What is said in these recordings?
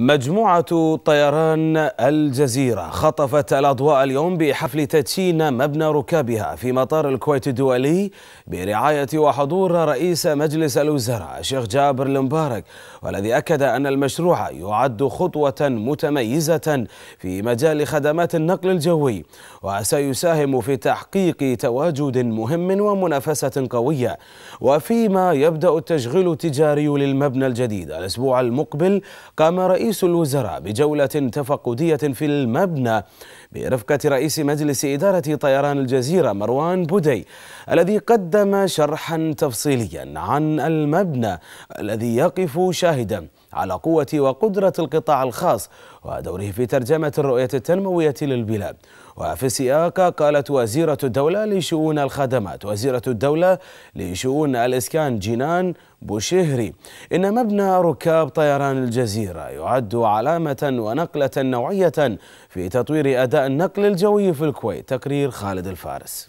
مجموعة طيران الجزيرة خطفت الأضواء اليوم بحفل تدشين مبنى ركابها في مطار الكويت الدولي برعاية وحضور رئيس مجلس الوزراء الشيخ جابر المبارك والذي أكد أن المشروع يعد خطوة متميزة في مجال خدمات النقل الجوي وسيساهم في تحقيق تواجد مهم ومنافسة قوية وفيما يبدأ التشغيل التجاري للمبنى الجديد الأسبوع المقبل قام رئيس رئيس الوزراء بجولة تفقدية في المبنى برفقة رئيس مجلس إدارة طيران الجزيرة مروان بودي الذي قدم شرحا تفصيليا عن المبنى الذي يقف شاهدا على قوة وقدرة القطاع الخاص ودوره في ترجمة الرؤية التنموية للبلاد وفي السياق قالت وزيرة الدولة لشؤون الخدمات وزيرة الدولة لشؤون الإسكان جنان بوشهري إن مبنى ركاب طيران الجزيرة يعد علامة ونقلة نوعية في تطوير أداء النقل الجوي في الكويت تقرير خالد الفارس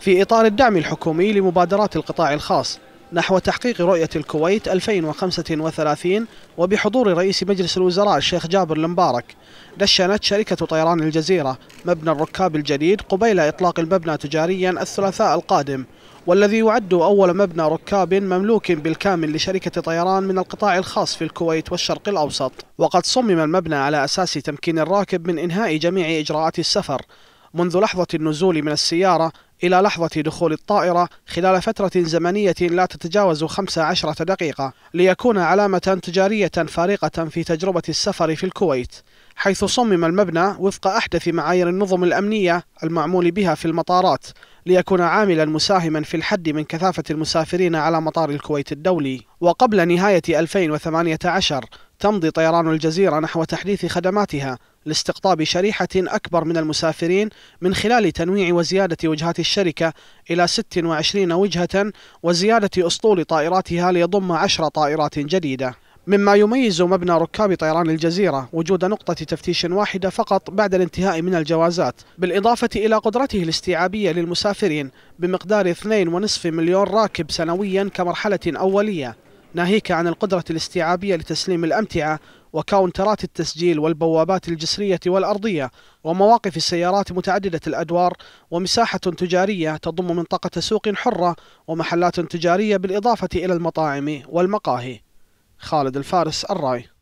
في إطار الدعم الحكومي لمبادرات القطاع الخاص نحو تحقيق رؤية الكويت 2035 وبحضور رئيس مجلس الوزراء الشيخ جابر المبارك دشنت شركة طيران الجزيرة مبنى الركاب الجديد قبيل إطلاق المبنى تجاريا الثلاثاء القادم والذي يعد أول مبنى ركاب مملوك بالكامل لشركة طيران من القطاع الخاص في الكويت والشرق الأوسط وقد صمم المبنى على أساس تمكين الراكب من إنهاء جميع إجراءات السفر منذ لحظة النزول من السيارة إلى لحظة دخول الطائرة خلال فترة زمنية لا تتجاوز 15 دقيقة ليكون علامة تجارية فارقة في تجربة السفر في الكويت حيث صمم المبنى وفق أحدث معايير النظم الأمنية المعمول بها في المطارات ليكون عاملا مساهما في الحد من كثافة المسافرين على مطار الكويت الدولي وقبل نهاية 2018 تمضي طيران الجزيرة نحو تحديث خدماتها لاستقطاب شريحة أكبر من المسافرين من خلال تنويع وزيادة وجهات الشركة إلى 26 وجهة وزيادة أسطول طائراتها ليضم 10 طائرات جديدة مما يميز مبنى ركاب طيران الجزيرة وجود نقطة تفتيش واحدة فقط بعد الانتهاء من الجوازات بالإضافة إلى قدرته الاستيعابية للمسافرين بمقدار 2.5 مليون راكب سنويا كمرحلة أولية ناهيك عن القدرة الاستيعابية لتسليم الأمتعة وكاونترات التسجيل والبوابات الجسرية والأرضية ومواقف السيارات متعددة الأدوار ومساحة تجارية تضم منطقة سوق حرة ومحلات تجارية بالإضافة إلى المطاعم والمقاهي خالد الفارس الراي